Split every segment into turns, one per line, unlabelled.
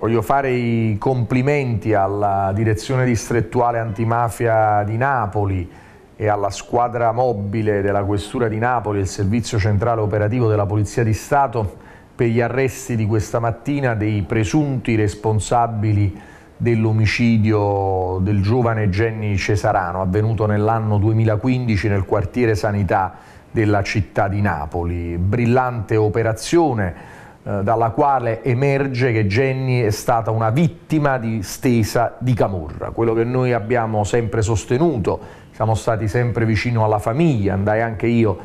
Voglio fare i complimenti alla direzione distrettuale antimafia di Napoli e alla squadra mobile della Questura di Napoli e il servizio centrale operativo della Polizia di Stato per gli arresti di questa mattina dei presunti responsabili dell'omicidio del giovane Jenny Cesarano avvenuto nell'anno 2015 nel quartiere Sanità della città di Napoli. Brillante operazione eh, dalla quale emerge che Jenny è stata una vittima di stesa di Camorra, quello che noi abbiamo sempre sostenuto, siamo stati sempre vicino alla famiglia, andai anche io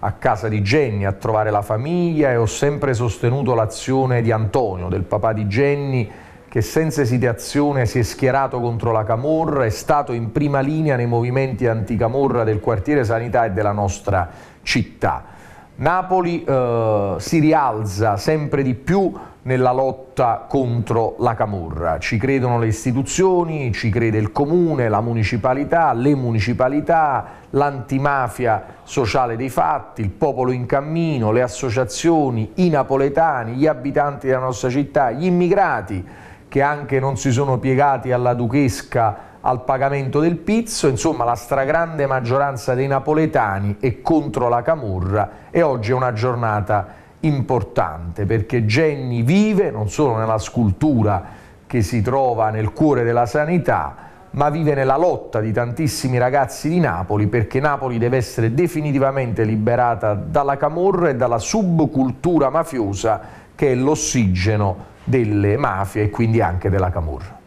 a casa di Jenny a trovare la famiglia e ho sempre sostenuto l'azione di Antonio, del papà di Jenny, che senza esitazione si è schierato contro la Camorra, è stato in prima linea nei movimenti anticamorra del quartiere Sanità e della nostra città. Napoli eh, si rialza sempre di più nella lotta contro la camorra. Ci credono le istituzioni, ci crede il comune, la municipalità, le municipalità, l'antimafia sociale dei fatti, il popolo in cammino, le associazioni, i napoletani, gli abitanti della nostra città, gli immigrati che anche non si sono piegati alla duchesca al pagamento del pizzo, insomma la stragrande maggioranza dei napoletani è contro la camurra e oggi è una giornata importante perché Jenny vive non solo nella scultura che si trova nel cuore della sanità, ma vive nella lotta di tantissimi ragazzi di Napoli perché Napoli deve essere definitivamente liberata dalla camorra e dalla subcultura mafiosa che è l'ossigeno delle mafie e quindi anche della camorra.